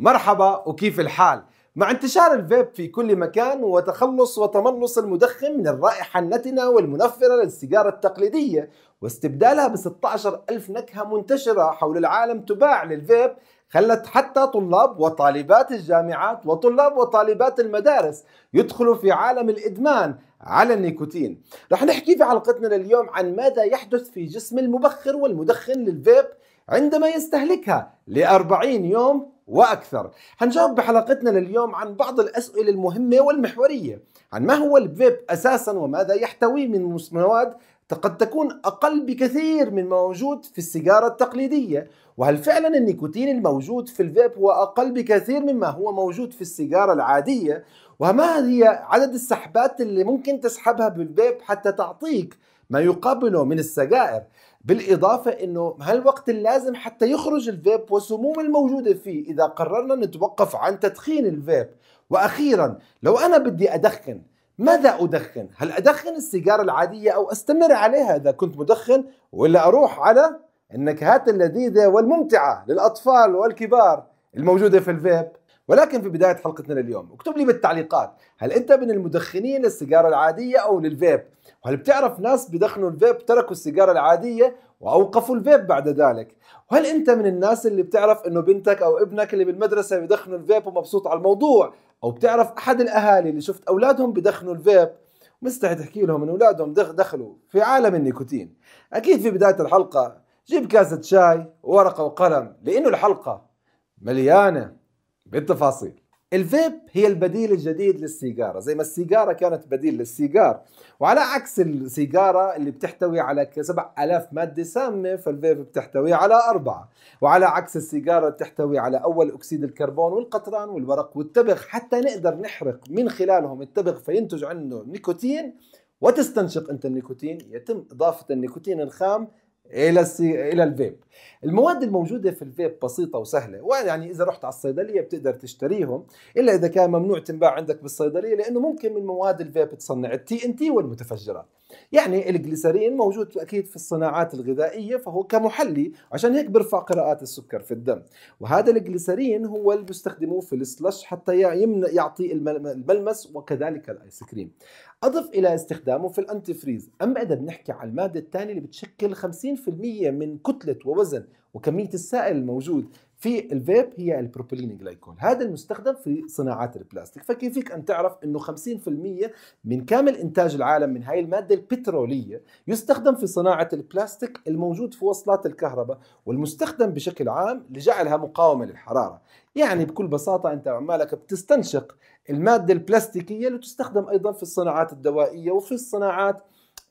مرحبا وكيف الحال؟ مع انتشار الفيب في كل مكان وتخلص وتملص المدخن من الرائحة النتنة والمنفرة للسيجارة التقليدية واستبدالها ب 16 ألف نكهة منتشرة حول العالم تباع للفيب خلت حتى طلاب وطالبات الجامعات وطلاب وطالبات المدارس يدخلوا في عالم الإدمان على النيكوتين رح نحكي في حلقتنا لليوم عن ماذا يحدث في جسم المبخر والمدخن للفيب عندما يستهلكها لأربعين يوم وأكثر هنجاوب بحلقتنا لليوم عن بعض الأسئلة المهمة والمحورية عن ما هو الفيب أساسا وماذا يحتوي من مواد قد تكون أقل بكثير من موجود في السيجارة التقليدية وهل فعلا النيكوتين الموجود في الفيب هو أقل بكثير مما هو موجود في السيجارة العادية وما هي عدد السحبات اللي ممكن تسحبها بالفيب حتى تعطيك ما يقابله من السجائر بالإضافة أنه هالوقت اللازم حتى يخرج الفيب والسموم الموجودة فيه إذا قررنا نتوقف عن تدخين الفيب وأخيرا لو أنا بدي أدخن ماذا أدخن؟ هل أدخن السيجارة العادية أو أستمر عليها إذا كنت مدخن ولا أروح على النكهات اللذيذة والممتعة للأطفال والكبار الموجودة في الفيب؟ ولكن في بداية حلقتنا لليوم اكتب لي بالتعليقات هل أنت من المدخنين للسيجارة العادية أو للفيب؟ وهل بتعرف ناس بدخنوا الفيب تركوا السيجارة العادية وأوقفوا الفيب بعد ذلك وهل أنت من الناس اللي بتعرف أنه بنتك أو ابنك اللي بالمدرسة بدخنوا الفيب ومبسوط على الموضوع أو بتعرف أحد الأهالي اللي شفت أولادهم بدخنوا الفيب مستحي تحكي لهم ان اولادهم دخلوا في عالم النيكوتين اكيد في بدايه الحلقه جيب كاسه شاي وورقه وقلم لانه الحلقه مليانه بالتفاصيل الفيب هي البديل الجديد للسيجارة زي ما السيجارة كانت بديل للسيجار وعلى عكس السيجارة اللي بتحتوي على 7000 مادة سامة فالفيب بتحتوي على أربعة وعلى عكس السيجارة بتحتوي على أول أكسيد الكربون والقطران والورق والتبغ حتى نقدر نحرق من خلالهم التبغ فينتج عنه نيكوتين وتستنشق أنت النيكوتين يتم إضافة النيكوتين الخام الى السي... الى الفيب المواد الموجودة في الفيب بسيطة وسهلة ويعني إذا رحت على الصيدلية بتقدر تشتريهم إلا إذا كان ممنوع تنباع عندك بالصيدلية لأنه ممكن من مواد الفيب تصنع التي إن تي والمتفجرات يعني الجليسرين موجود أكيد في الصناعات الغذائية فهو كمحلي عشان هيك بيرفع قراءات السكر في الدم وهذا الجليسرين هو اللي بيستخدموه في السلش حتى يمنع يعطي الملمس وكذلك الآيس كريم أضف إلى استخدامه في الأنتفريز أما إذا بنحكي على المادة الثانية اللي بتشكل 50% من كتلة ووزن وكمية السائل الموجود في الفيب هي البروبيلين جلايكول هذا المستخدم في صناعات البلاستيك فكيفك ان تعرف انه 50% من كامل انتاج العالم من هاي الماده البتروليه يستخدم في صناعه البلاستيك الموجود في وصلات الكهرباء والمستخدم بشكل عام لجعلها مقاومه للحراره يعني بكل بساطه انت عمالك بتستنشق الماده البلاستيكيه اللي تستخدم ايضا في الصناعات الدوائيه وفي الصناعات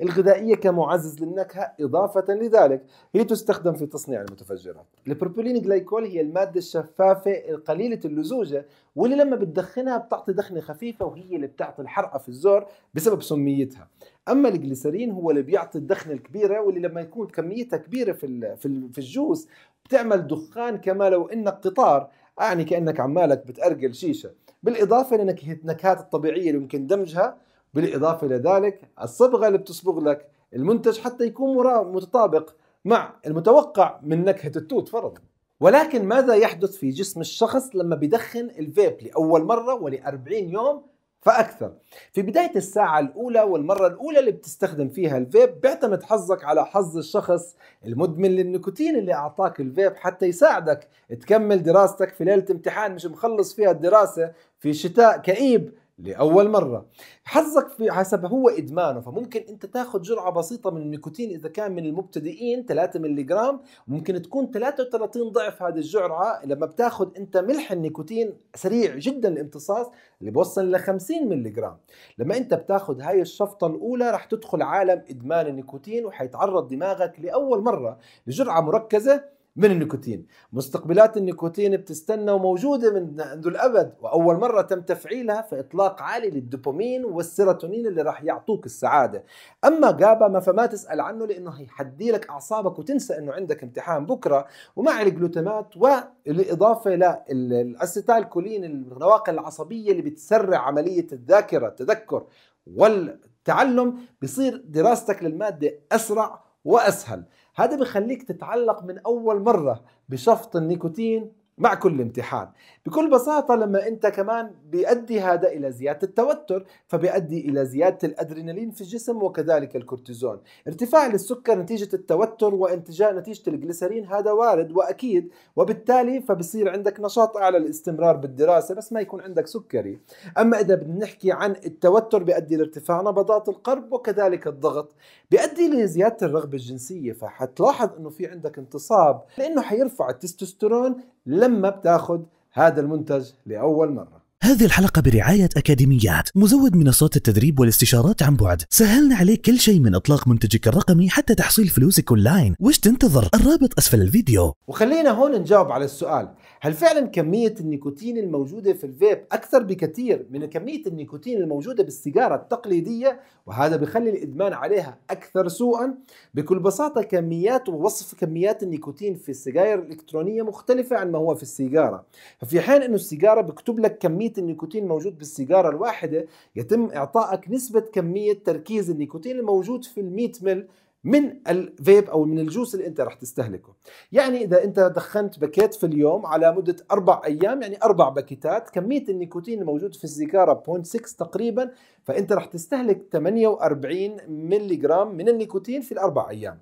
الغذائية كمعزز للنكهة إضافة لذلك هي تستخدم في تصنيع المتفجرات البروبولين جلايكول هي المادة الشفافة القليلة اللزوجة واللي لما بتدخنها بتعطي دخنة خفيفة وهي اللي بتعطي الحرقة في الزور بسبب سميتها اما الجليسرين هو اللي بيعطي الدخنه الكبيره واللي لما يكون كميتها كبيره في في الجوز بتعمل دخان كما لو انك قطار يعني كانك عمالك بتأرجل شيشه بالاضافه لنكهات الطبيعيه اللي ممكن دمجها بالإضافة إلى ذلك الصبغة اللي بتصبغ لك المنتج حتى يكون متطابق مع المتوقع من نكهة التوت فرضا ولكن ماذا يحدث في جسم الشخص لما بيدخن الفيب لأول مرة ول40 يوم فأكثر في بداية الساعة الأولى والمرة الأولى اللي بتستخدم فيها الفيب بيعتمد حظك على حظ الشخص المدمن للنيكوتين اللي أعطاك الفيب حتى يساعدك تكمل دراستك في ليلة امتحان مش مخلص فيها الدراسة في شتاء كئيب لاول مره حظك في حسب هو ادمانه فممكن انت تاخذ جرعه بسيطه من النيكوتين اذا كان من المبتدئين 3 جرام ممكن تكون 33 ضعف هذه الجرعه لما بتاخذ انت ملح النيكوتين سريع جدا الامتصاص اللي بوصل ل 50 جرام لما انت بتاخذ هاي الشفطه الاولى رح تدخل عالم ادمان النيكوتين وحيتعرض دماغك لاول مره لجرعه مركزه من النيكوتين مستقبلات النيكوتين بتستنى وموجودة من منذ الأبد وأول مرة تم تفعيلها في إطلاق عالي للدوبامين والسيروتونين اللي راح يعطوك السعادة أما جابا ما فما تسأل عنه لأنه هيحدي لك أعصابك وتنسى أنه عندك امتحان بكرة ومع الجلوتامات والإضافة للأسيتالكولين النواقل العصبية اللي بتسرع عملية الذاكرة التذكر والتعلم بصير دراستك للمادة أسرع وأسهل هذا بخليك تتعلق من أول مرة بشفط النيكوتين مع كل امتحان بكل بساطة لما أنت كمان بيؤدي هذا إلى زيادة التوتر فبيؤدي إلى زيادة الأدرينالين في الجسم وكذلك الكورتيزون ارتفاع للسكر نتيجة التوتر وانتجاء نتيجة الجليسرين هذا وارد وأكيد وبالتالي فبصير عندك نشاط أعلى للاستمرار بالدراسة بس ما يكون عندك سكري أما إذا بدنا نحكي عن التوتر بيؤدي لارتفاع نبضات القلب وكذلك الضغط بيؤدي لزيادة الرغبة الجنسية فحتلاحظ أنه في عندك انتصاب لأنه حيرفع التستوستيرون لما بتاخد هذا المنتج لأول مرة هذه الحلقة برعاية أكاديميات مزود منصات التدريب والاستشارات عن بعد سهلنا عليك كل شيء من إطلاق منتجك الرقمي حتى تحصيل فلوسك أونلاين وش تنتظر الرابط أسفل الفيديو وخلينا هون نجاوب على السؤال هل فعلا كمية النيكوتين الموجودة في الفيب أكثر بكثير من كمية النيكوتين الموجودة بالسيجارة التقليدية وهذا بخلي الإدمان عليها أكثر سوءا بكل بساطة كميات ووصف كميات النيكوتين في السجاير الإلكترونية مختلفة عن ما هو في السيجارة ففي حين أنه السيجارة بكتب لك كمية كمية النيكوتين الموجود بالسيجارة الواحدة يتم إعطائك نسبة كمية تركيز النيكوتين الموجود في ال100 مل من الفيب او من الجوس اللي انت رح تستهلكه يعني اذا انت دخنت باكيت في اليوم على مده اربع ايام يعني اربع باكيتات كميه النيكوتين الموجود في السيجاره 0.6 تقريبا فانت رح تستهلك 48 ملغ من النيكوتين في الاربع ايام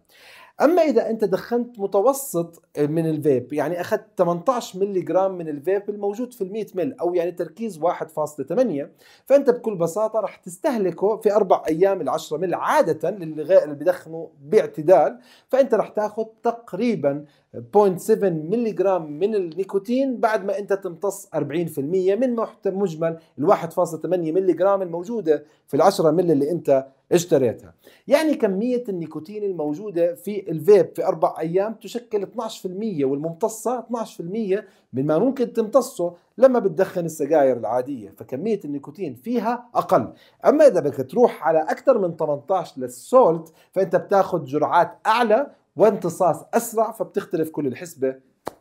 اما اذا انت دخنت متوسط من الفيب يعني اخذت 18 ملي جرام من الفيب الموجود في ال 100 مل او يعني تركيز 1.8 فانت بكل بساطه راح تستهلكه في اربع ايام ال 10 مل عاده للي اللي بدخنوا باعتدال فانت راح تاخذ تقريبا 0.7 ملي جرام من النيكوتين بعد ما انت تمتص 40% من مجمل ال 1.8 ملي جرام الموجوده في ال 10 مل اللي انت اشتريتها يعني كمية النيكوتين الموجودة في الفيب في أربع أيام تشكل 12% والممتصة 12% مما ممكن تمتصه لما بتدخن السجاير العادية فكمية النيكوتين فيها أقل أما إذا بدك تروح على أكثر من 18 للسولت فأنت بتاخذ جرعات أعلى وامتصاص أسرع فبتختلف كل الحسبة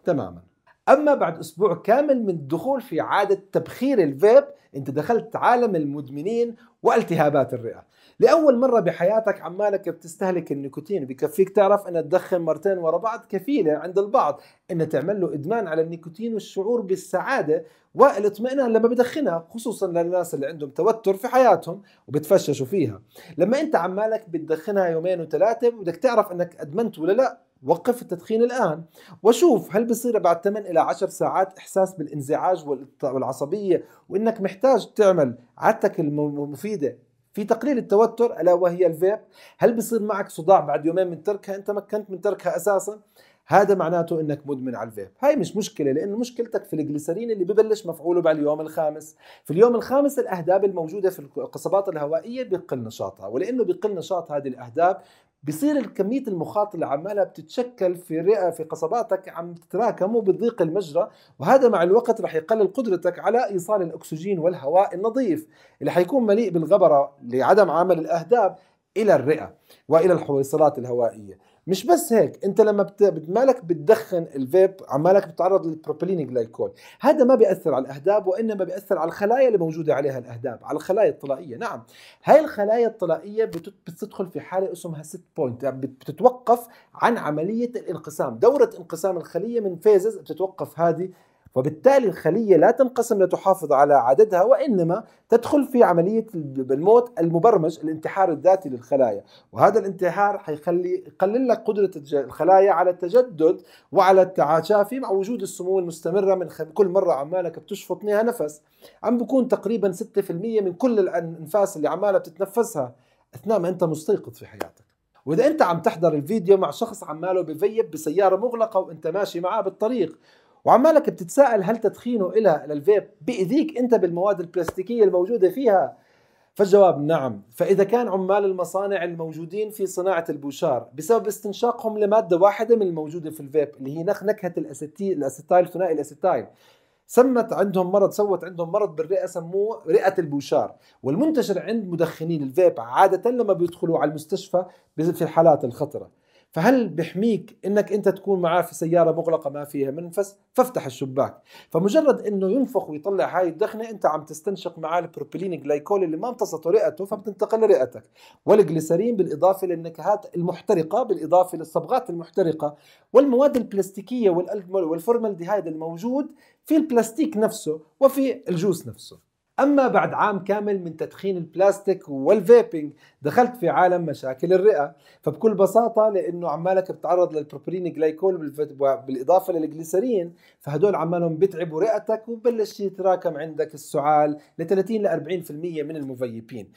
تماماً اما بعد اسبوع كامل من الدخول في عاده تبخير الفيب انت دخلت عالم المدمنين والتهابات الرئه لاول مره بحياتك عمالك بتستهلك النيكوتين بكفيك تعرف ان تدخن مرتين ورا بعض كفيله عند البعض ان تعمل له ادمان على النيكوتين والشعور بالسعاده والاطمئنان لما بدخنها خصوصا للناس اللي عندهم توتر في حياتهم وبتفششوا فيها لما انت عمالك بتدخنها يومين وثلاثه بدك تعرف انك ادمنت ولا لا وقف التدخين الآن وشوف هل بصير بعد 8 إلى 10 ساعات إحساس بالانزعاج والعصبية وإنك محتاج تعمل عادتك المفيدة في تقليل التوتر ألا وهي الفيب هل بصير معك صداع بعد يومين من تركها أنت مكنت من تركها أساساً هذا معناته انك مدمن على الفيب هاي مش مشكله لانه مشكلتك في الجليسرين اللي ببلش مفعوله بعد اليوم الخامس في اليوم الخامس الاهداب الموجوده في القصبات الهوائيه بقل نشاطها ولانه بقل نشاط هذه الاهداب بصير الكمية المخاط اللي عمالها بتتشكل في رئة في قصباتك عم تتراكم وبتضيق المجرى وهذا مع الوقت رح يقلل قدرتك على إيصال الأكسجين والهواء النظيف اللي حيكون مليء بالغبرة لعدم عمل الأهداب إلى الرئة وإلى الحويصلات الهوائية مش بس هيك انت لما بت... مالك بتدخن الفيب عمالك بتتعرض للبروبيلين جلايكول هذا ما بياثر على الاهداب وانما بياثر على الخلايا اللي موجوده عليها الاهداب على الخلايا الطلائيه نعم هاي الخلايا الطلائيه بت... بتدخل في حاله اسمها ست يعني بوينت بتتوقف عن عمليه الانقسام دوره انقسام الخليه من فيزز بتتوقف هذه وبالتالي الخلية لا تنقسم لتحافظ على عددها وإنما تدخل في عملية الموت المبرمج الانتحار الذاتي للخلايا وهذا الانتحار حيخلي يقلل لك قدرة الخلايا على التجدد وعلى التعافي مع وجود السموم المستمرة من كل مرة عمالك بتشفط نها نفس عم بكون تقريبا 6% من كل الأنفاس اللي عمالها بتتنفسها أثناء ما أنت مستيقظ في حياتك واذا انت عم تحضر الفيديو مع شخص عماله بفيب بسياره مغلقه وانت ماشي معاه بالطريق وعمالك بتتساءل هل تدخينه الى للفيب بيأذيك انت بالمواد البلاستيكيه الموجوده فيها فالجواب نعم فاذا كان عمال المصانع الموجودين في صناعه البوشار بسبب استنشاقهم لماده واحده من الموجوده في الفيب اللي هي نخ نكهه الاستيل الاستيل ثنائي الاستيل سمت عندهم مرض سوت عندهم مرض بالرئه سموه رئه البوشار والمنتشر عند مدخنين الفيب عاده لما بيدخلوا على المستشفى في الحالات الخطره فهل بحميك انك انت تكون معاه في سياره مغلقه ما فيها منفس فافتح الشباك فمجرد انه ينفخ ويطلع هاي الدخنه انت عم تستنشق معاه البروبيلين جلايكول اللي ما امتصته رئته فبتنتقل لرئتك والجليسرين بالاضافه للنكهات المحترقه بالاضافه للصبغات المحترقه والمواد البلاستيكيه والفورمالديهايد الموجود في البلاستيك نفسه وفي الجوس نفسه أما بعد عام كامل من تدخين البلاستيك والفيبنج دخلت في عالم مشاكل الرئة فبكل بساطة لأنه عمالك بتعرض للبروبرين جلايكول بالإضافة للجليسرين فهدول عمالهم بتعبوا رئتك وببلش يتراكم عندك السعال ل 30 ل 40% من المفيبين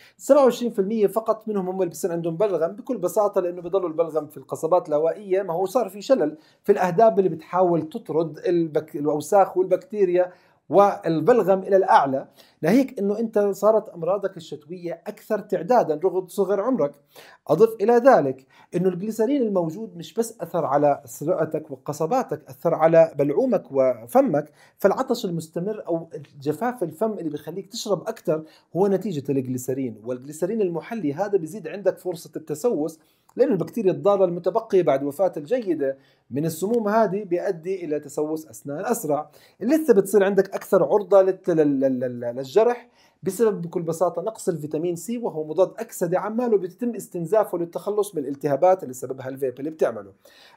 27% فقط منهم هم اللي بصير عندهم بلغم بكل بساطة لأنه بضلوا البلغم في القصبات الهوائية ما هو صار في شلل في الأهداب اللي بتحاول تطرد البك... الأوساخ والبكتيريا والبلغم الى الاعلى ناهيك انه انت صارت امراضك الشتويه اكثر تعدادا رغم صغر عمرك اضف الى ذلك انه الجليسرين الموجود مش بس اثر على سرعتك وقصباتك اثر على بلعومك وفمك فالعطش المستمر او جفاف الفم اللي بيخليك تشرب اكثر هو نتيجه الجليسرين والجليسرين المحلي هذا بيزيد عندك فرصه التسوس لأن البكتيريا الضارة المتبقية بعد وفاة الجيدة من السموم هذه بيؤدي إلى تسوس أسنان أسرع لسه بتصير عندك أكثر عرضة للجرح بسبب بكل بساطة نقص الفيتامين سي وهو مضاد أكسدة عماله بيتم استنزافه للتخلص من الالتهابات اللي سببها الفيب اللي بتعمله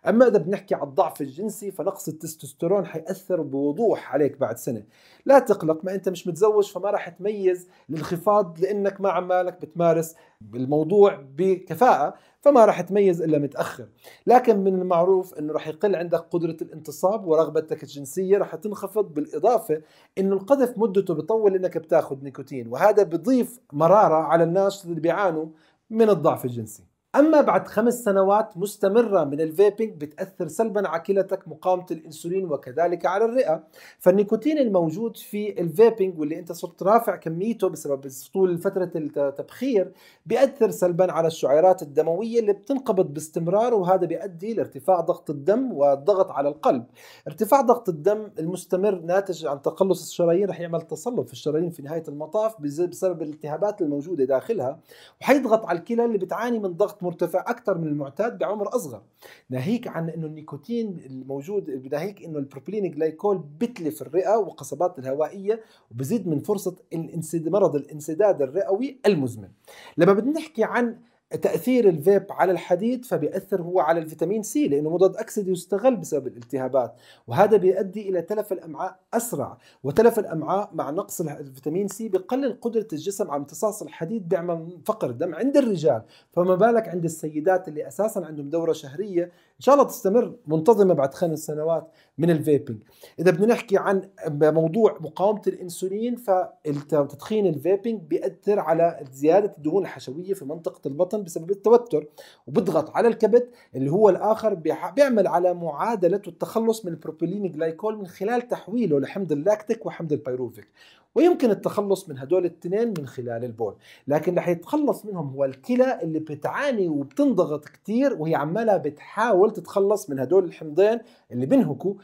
أما إذا بنحكي على الضعف الجنسي فنقص التستوستيرون حيأثر بوضوح عليك بعد سنة لا تقلق ما أنت مش متزوج فما راح تميز الانخفاض لأنك ما عمالك بتمارس بالموضوع بكفاءه فما راح تميز الا متاخر لكن من المعروف انه راح يقل عندك قدره الانتصاب ورغبتك الجنسيه راح تنخفض بالاضافه انه القذف مدته بطول انك بتاخذ نيكوتين وهذا بضيف مراره على الناس اللي بيعانوا من الضعف الجنسي أما بعد خمس سنوات مستمرة من الفيبنج بتأثر سلبا على كلتك مقاومة الأنسولين وكذلك على الرئة فالنيكوتين الموجود في الفيبنج واللي أنت صرت رافع كميته بسبب طول فترة التبخير بيأثر سلبا على الشعيرات الدموية اللي بتنقبض باستمرار وهذا بيؤدي لارتفاع ضغط الدم والضغط على القلب ارتفاع ضغط الدم المستمر ناتج عن تقلص الشرايين رح يعمل تصلب في الشرايين في نهاية المطاف بسبب الالتهابات الموجودة داخلها وحيضغط على الكلى اللي بتعاني من ضغط مرتفع اكثر من المعتاد بعمر اصغر ناهيك عن انه النيكوتين الموجود ناهيك انه البروبيلين جلايكول بتلف الرئه والقصبات الهوائيه وبزيد من فرصه الانسد مرض الانسداد الرئوي المزمن لما بدنا نحكي عن تاثير الفيب على الحديد فبياثر هو على الفيتامين سي لانه مضاد اكسدي يستغل بسبب الالتهابات وهذا بيؤدي الى تلف الامعاء اسرع وتلف الامعاء مع نقص الفيتامين سي بقلل قدره الجسم على امتصاص الحديد بيعمل فقر دم عند الرجال فما بالك عند السيدات اللي اساسا عندهم دوره شهريه ان شاء الله تستمر منتظمه بعد خمس سنوات من الفيبنج اذا بدنا نحكي عن موضوع مقاومه الانسولين فتدخين الفيبنج بيأثر على زياده الدهون الحشويه في منطقه البطن بسبب التوتر وبضغط على الكبد اللي هو الاخر بيعمل على معادله التخلص من البروبيلين جلايكول من خلال تحويله لحمض اللاكتيك وحمض البيروفيك ويمكن التخلص من هدول الاثنين من خلال البول لكن رح يتخلص منهم هو الكلى اللي بتعاني وبتنضغط كثير وهي عمالها بتحاول تتخلص من هدول الحمضين اللي بنهكوا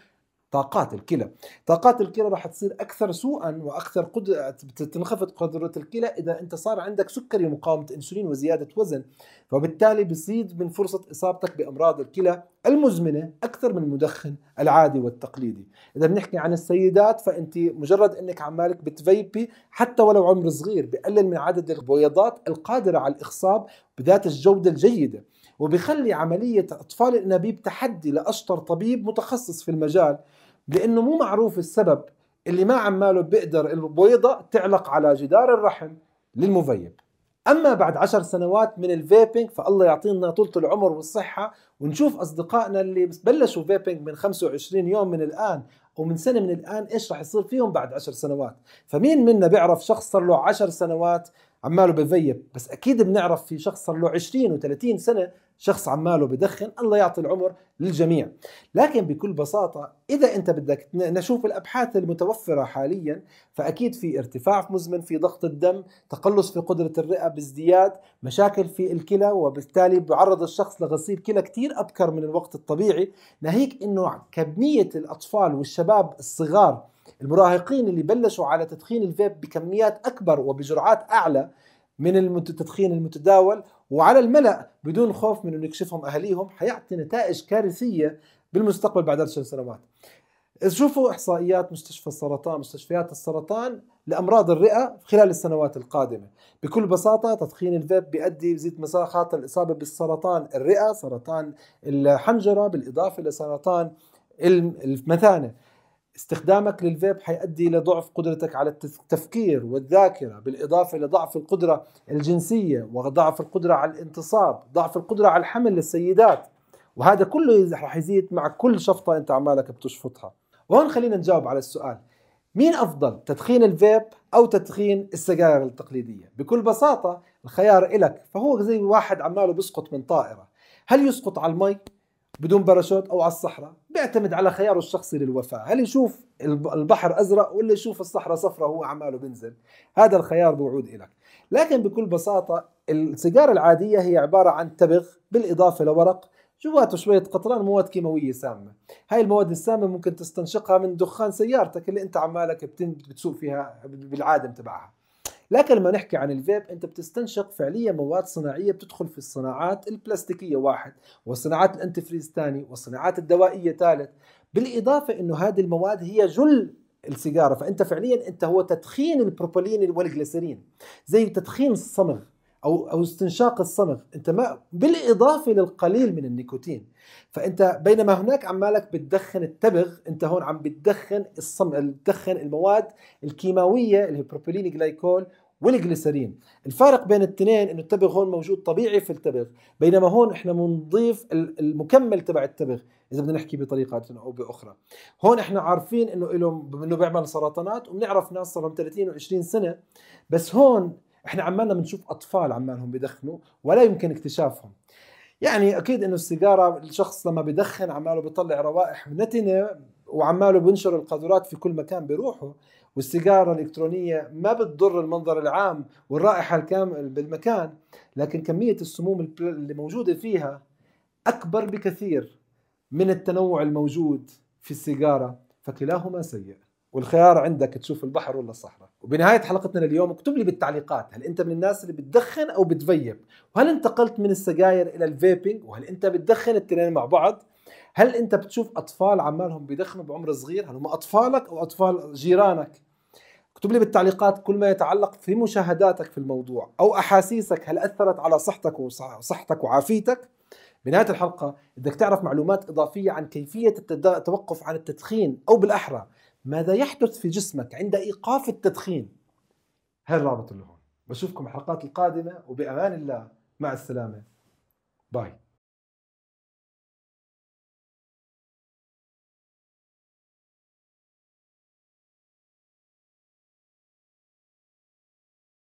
طاقات الكلى طاقات الكلى راح تصير اكثر سوءا واكثر قدره تنخفض قدره الكلى اذا انت صار عندك سكري مقاومه انسولين وزياده وزن فبالتالي بيزيد من فرصه اصابتك بامراض الكلى المزمنه اكثر من المدخن العادي والتقليدي اذا بنحكي عن السيدات فانت مجرد انك عمالك بتفيبي حتى ولو عمر صغير بقلل من عدد البويضات القادره على الاخصاب بذات الجوده الجيده وبيخلي عمليه اطفال الانابيب تحدي لاشطر طبيب متخصص في المجال لانه مو معروف السبب اللي ما عماله بيقدر البويضه تعلق على جدار الرحم للمفيب اما بعد عشر سنوات من الفيبنج فالله يعطينا طولة العمر والصحة ونشوف اصدقائنا اللي بلشوا فيبنج من 25 يوم من الان او من سنة من الان ايش رح يصير فيهم بعد عشر سنوات فمين منا بيعرف شخص صار له عشر سنوات عماله بفيب بس اكيد بنعرف في شخص صار له 20 و30 سنه شخص عماله بدخن الله يعطي العمر للجميع لكن بكل بساطة إذا أنت بدك نشوف الأبحاث المتوفرة حاليا فأكيد في ارتفاع في مزمن في ضغط الدم تقلص في قدرة الرئة بازدياد مشاكل في الكلى وبالتالي بعرض الشخص لغسيل كلى كثير أبكر من الوقت الطبيعي ناهيك أنه كمية الأطفال والشباب الصغار المراهقين اللي بلشوا على تدخين الفيب بكميات أكبر وبجرعات أعلى من التدخين المتداول وعلى الملأ بدون خوف من انه يكشفهم اهاليهم حيعطي نتائج كارثيه بالمستقبل بعد عشر سنوات. شوفوا احصائيات مستشفى السرطان مستشفيات السرطان لامراض الرئه خلال السنوات القادمه بكل بساطه تدخين الفيب بيؤدي بزيد مساحه خاطر الاصابه بالسرطان الرئه سرطان الحنجره بالاضافه لسرطان المثانه استخدامك للفيب حيؤدي إلى ضعف قدرتك على التفكير والذاكرة بالإضافة إلى ضعف القدرة الجنسية وضعف القدرة على الانتصاب ضعف القدرة على الحمل للسيدات وهذا كله رح يزيد مع كل شفطة أنت عمالك بتشفطها وهون خلينا نجاوب على السؤال مين أفضل تدخين الفيب أو تدخين السجائر التقليدية بكل بساطة الخيار إلك فهو زي واحد عماله بيسقط من طائرة هل يسقط على المي بدون باراشوت او على الصحراء بيعتمد على خياره الشخصي للوفاه هل يشوف البحر ازرق ولا يشوف الصحراء صفراء وهو عماله بنزل هذا الخيار بيعود لك لكن بكل بساطه السيجاره العاديه هي عباره عن تبغ بالاضافه لورق جواته شوية قطران مواد كيماوية سامة هاي المواد السامة ممكن تستنشقها من دخان سيارتك اللي انت عمالك بتسوق فيها بالعادم تبعها لكن لما نحكي عن الفيب انت بتستنشق فعليا مواد صناعيه بتدخل في الصناعات البلاستيكيه واحد والصناعات الانتفريز ثاني والصناعات الدوائيه ثالث بالاضافه انه هذه المواد هي جل السيجاره فانت فعليا انت هو تدخين البروبولين والجليسرين زي تدخين الصمغ او او استنشاق الصمغ انت ما بالاضافه للقليل من النيكوتين فانت بينما هناك عمالك بتدخن التبغ انت هون عم بتدخن الصمغ بتدخن المواد الكيماويه اللي هي بروبيلين جلايكول والجليسرين الفارق بين الاثنين انه التبغ هون موجود طبيعي في التبغ بينما هون احنا بنضيف المكمل تبع التبغ اذا بدنا نحكي بطريقه او باخرى هون احنا عارفين انه له انه بيعمل سرطانات وبنعرف ناس صار لهم 30 و20 سنه بس هون احنا عمالنا بنشوف اطفال عمالهم بدخنوا ولا يمكن اكتشافهم يعني اكيد انه السيجاره الشخص لما بدخن عماله بيطلع روائح منتنه وعماله بنشر القاذورات في كل مكان بيروحه والسيجاره الالكترونيه ما بتضر المنظر العام والرائحه الكامل بالمكان لكن كميه السموم اللي موجوده فيها اكبر بكثير من التنوع الموجود في السيجاره فكلاهما سيء والخيار عندك تشوف البحر ولا الصحراء وبنهايه حلقتنا لليوم اكتب لي بالتعليقات هل انت من الناس اللي بتدخن او بتفيب وهل انتقلت من السجاير الى الفيبنج وهل انت بتدخن التنين مع بعض هل انت بتشوف اطفال عمالهم بيدخنوا بعمر صغير هل هم اطفالك او اطفال جيرانك اكتب لي بالتعليقات كل ما يتعلق في مشاهداتك في الموضوع او احاسيسك هل اثرت على صحتك وصحتك وعافيتك بنهايه الحلقه بدك تعرف معلومات اضافيه عن كيفيه التوقف عن التدخين او بالاحرى ماذا يحدث في جسمك عند ايقاف التدخين هذا الرابط اللي هون بشوفكم الحلقات القادمه وبامان الله مع السلامه باي